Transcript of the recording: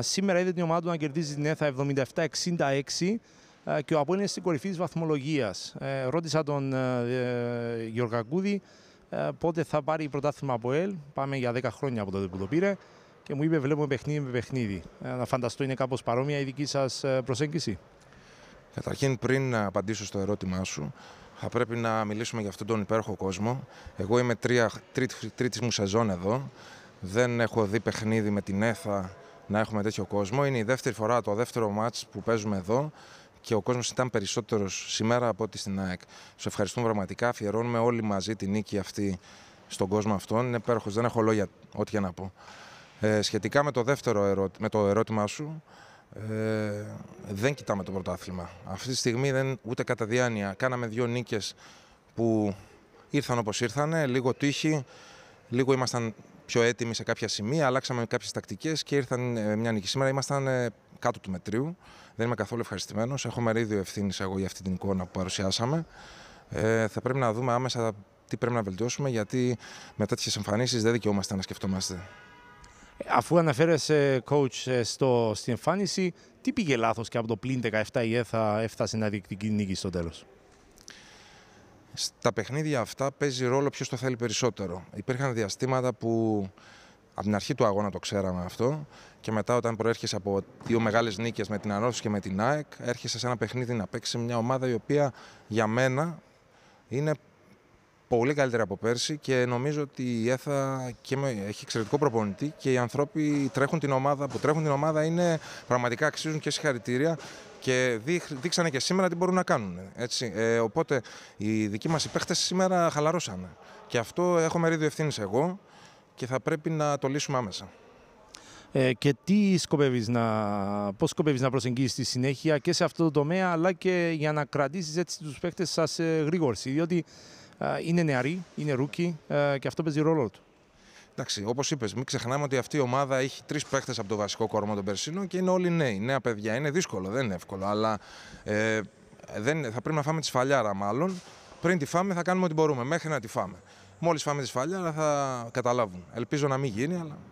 σήμερα είδε την ομάδα του να κερδίζει την ΕΘΑ 77-66 και ο Απόλλων είναι στην κορυφή της βαθμολογίας. Ε, ρώτησα τον ε, ε, Κούδη πότε θα πάρει η πρωτάθλημα από ΕΛ. Πάμε για 10 χρόνια από τότε που το πήρε και μου είπε βλέπουμε παιχνίδι με παιχνίδι. Να φανταστώ είναι κάπως παρόμοια η δική σας προσέγγιση. Καταρχήν πριν να απαντήσω στο ερώτημά σου, θα πρέπει να μιλήσουμε για αυτόν τον υπέροχο κόσμο. Εγώ είμαι τρία, τρίτη μου σεζόν εδώ. Δεν έχω δει παιχνίδι με την ΕΘΑ να έχουμε τέτοιο κόσμο. Είναι η δεύτερη φορά το δεύτερο μάτς που παίζουμε εδώ και ο κόσμος ήταν περισσότερος σήμερα από ό,τι στην ΑΕΚ. Σου ευχαριστούμε πραγματικά. Αφιερώνουμε όλοι μαζί τη νίκη αυτή στον κόσμο αυτόν. Είναι υπέροχος. Δεν έχω λόγια ό,τι για να πω. Ε, σχετικά με το δεύτερο ερώτημα, με το ερώτημά σου, ε, δεν κοιτάμε το πρωτάθλημα. Αυτή τη στιγμή δεν, ούτε κατά διάνοια. Κάναμε δύο νίκες που ήρθαν όπως ήρθαν, λίγο τύχη, λίγο ήμασταν πιο έτοιμοι σε κάποια σημεία, αλλάξαμε κάποιες τακτικές και ήρθαν ε, μια νίκη. Σήμερα ήμασταν ε, κάτω του μετρίου. Δεν είμαι καθόλου ευχαριστημένος. Έχω μερίδιο ευθύνης εγώ για αυτή την εικόνα που παρουσιάσαμε. Ε, θα πρέπει να δούμε άμεσα τι πρέπει να βελτιώσουμε, γιατί με τέτοιες εμφανίσεις δεν δικαιούμαστε να σκεφτόμαστε. Ε, αφού αναφέρεσαι, coach, στο, στην εμφάνιση, τι πήγε λάθος και από το πλήν 17 η ΕΘΑ έφτασε να διεκδικεί νίκη στο τέλος. Στα παιχνίδια αυτά παίζει ρόλο ποιος το θέλει περισσότερο. Υπήρχαν διαστήματα που από την αρχή του αγώνα το ξέραμε αυτό και μετά όταν προέρχεσαι από δύο μεγάλες νίκες με την Ανόρθωση και με την ΑΕΚ έρχεσαι σε ένα παιχνίδι να παίξεις μια ομάδα η οποία για μένα είναι πολύ καλύτερη από πέρσι και νομίζω ότι η ΕΘΑ και έχει εξαιρετικό προπονητή και οι ανθρώποι τρέχουν την ομάδα, που τρέχουν την ομάδα είναι πραγματικά αξίζουν και συγχαρητήρια και δείξανε και σήμερα τι μπορούν να κάνουν. Έτσι. Ε, οπότε οι δικοί μας οι σήμερα χαλαρώσανε. Και αυτό έχω μερίδιο ευθύνης εγώ και θα πρέπει να το λύσουμε άμεσα. Ε, και τι σκοπεύεις να, πώς σκοπεύεις να προσεγγίσεις τη συνέχεια και σε αυτό το τομέα αλλά και για να κρατήσεις έτσι τους παίχτες σας ε, γρήγορση διότι ε, είναι νεαροί, είναι ρούκοι ε, και αυτό παίζει ρόλο του. Εντάξει, όπως είπες, μην ξεχνάμε ότι αυτή η ομάδα έχει τρεις παίχτε από το βασικό κόρμα των Περσίνων και είναι όλοι νέοι. Νέα παιδιά είναι δύσκολο, δεν είναι εύκολο. Αλλά ε, δεν, θα πρέπει να φάμε τη σφαλιάρα, μάλλον. Πριν τη φάμε, θα κάνουμε ό,τι μπορούμε μέχρι να τη φάμε. Μόλις φάμε τη σφαλιάρα, θα καταλάβουν. Ελπίζω να μην γίνει, αλλά